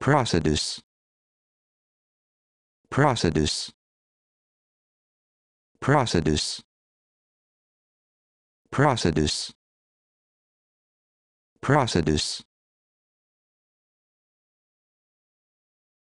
Procedus. Procedus. Procedus. Procedus. Procedus.